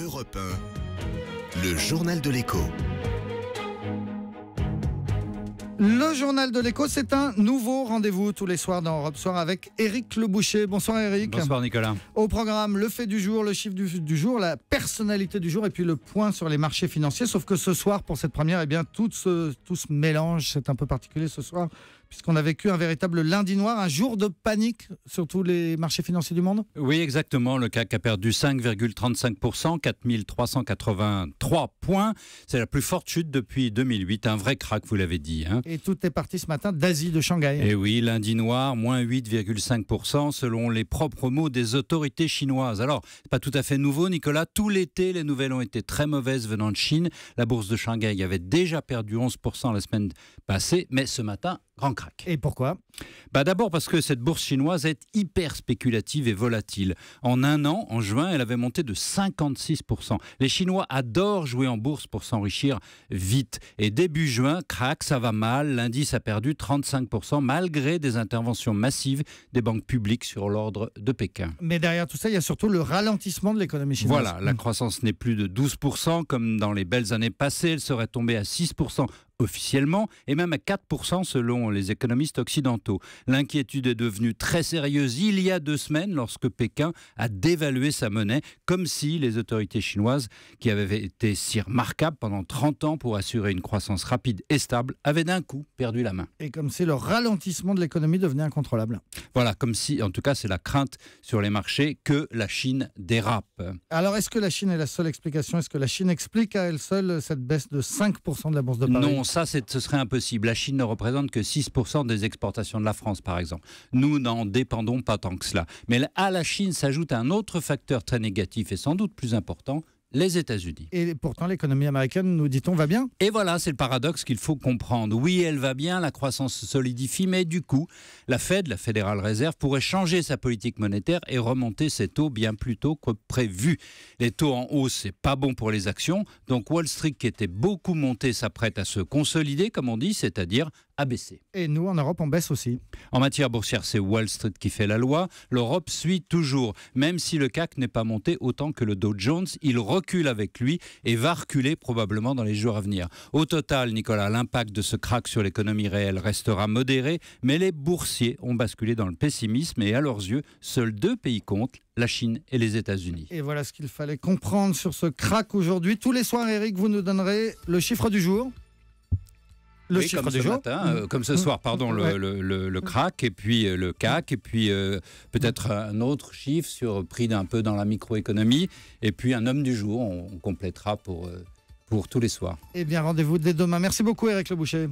Europe 1, le journal de l'écho. Le journal de l'écho, c'est un nouveau rendez-vous tous les soirs dans Europe Soir avec Éric Leboucher. Bonsoir Éric. Bonsoir Nicolas. Au programme, le fait du jour, le chiffre du, jour, la personnalité du jour et puis le point sur les marchés financiers. Sauf que ce soir, pour cette première, eh bien, tout ce, tout ce mélange, c'est un peu particulier ce soir puisqu'on a vécu un véritable lundi noir, un jour de panique sur tous les marchés financiers du monde Oui, exactement. Le CAC a perdu 5,35%, 4383 points. C'est la plus forte chute depuis 2008. Un vrai crack, vous l'avez dit. Hein. Et tout est parti ce matin d'Asie, de Shanghai. Et eh oui, lundi noir, moins 8,5% selon les propres mots des autorités chinoises. Alors, pas tout à fait nouveau, Nicolas. Tout l'été, les nouvelles ont été très mauvaises venant de Chine. La bourse de Shanghai avait déjà perdu 11% la semaine passée, mais ce matin, grand crack. Et pourquoi bah D'abord parce que cette bourse chinoise est hyper spéculative et volatile. En un an, en juin, elle avait monté de 56%. Les Chinois adorent jouer en bourse pour s'enrichir vite. Et début juin, crac, ça va mal. L'indice a perdu 35% malgré des interventions massives des banques publiques sur l'ordre de Pékin. Mais derrière tout ça, il y a surtout le ralentissement de l'économie chinoise. Voilà, la croissance n'est plus de 12% comme dans les belles années passées. Elle serait tombée à 6% officiellement, et même à 4% selon les économistes occidentaux. L'inquiétude est devenue très sérieuse il y a deux semaines lorsque Pékin a dévalué sa monnaie, comme si les autorités chinoises, qui avaient été si remarquables pendant 30 ans pour assurer une croissance rapide et stable, avaient d'un coup perdu la main. Et comme si le ralentissement de l'économie devenait incontrôlable. Voilà, comme si, en tout cas c'est la crainte sur les marchés, que la Chine dérape. Alors est-ce que la Chine est la seule explication Est-ce que la Chine explique à elle seule cette baisse de 5% de la bourse de Paris ça, ce serait impossible. La Chine ne représente que 6% des exportations de la France, par exemple. Nous n'en dépendons pas tant que cela. Mais à la Chine s'ajoute un autre facteur très négatif et sans doute plus important, les États-Unis. Et pourtant, l'économie américaine, nous dit-on, va bien Et voilà, c'est le paradoxe qu'il faut comprendre. Oui, elle va bien, la croissance se solidifie, mais du coup, la Fed, la Fédérale Réserve, pourrait changer sa politique monétaire et remonter ses taux bien plus tôt que prévu. Les taux en hausse, c'est pas bon pour les actions, donc Wall Street, qui était beaucoup monté, s'apprête à se consolider, comme on dit, c'est-à-dire et nous, en Europe, on baisse aussi. En matière boursière, c'est Wall Street qui fait la loi. L'Europe suit toujours. Même si le CAC n'est pas monté autant que le Dow Jones, il recule avec lui et va reculer probablement dans les jours à venir. Au total, Nicolas, l'impact de ce crack sur l'économie réelle restera modéré, mais les boursiers ont basculé dans le pessimisme et à leurs yeux, seuls deux pays comptent, la Chine et les États-Unis. Et voilà ce qu'il fallait comprendre sur ce crack aujourd'hui. Tous les soirs, Eric, vous nous donnerez le chiffre du jour le chiffre comme du ce euh, mm. comme ce soir, mm. pardon, le, crack et puis euh, le CAC, et puis euh, peut-être un autre chiffre sur prix d'un peu dans la microéconomie, et puis un homme du jour, on, complétera pour, pour tous les soirs. Eh bien, rendez-vous dès demain. Merci beaucoup, Eric Le Boucher.